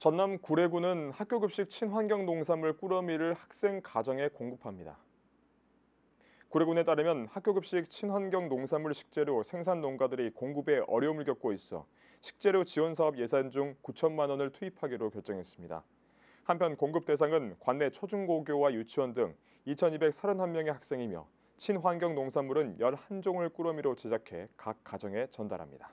전남 구례구는 학교급식 친환경 농산물 꾸러미를 학생 가정에 공급합니다. 구례군에 따르면 학교급식 친환경 농산물 식재료 생산 농가들이 공급에 어려움을 겪고 있어 식재료 지원 사업 예산 중 9천만 원을 투입하기로 결정했습니다. 한편 공급 대상은 관내 초중고교와 유치원 등 2,231명의 학생이며 친환경 농산물은 11종을 꾸러미로 제작해 각 가정에 전달합니다.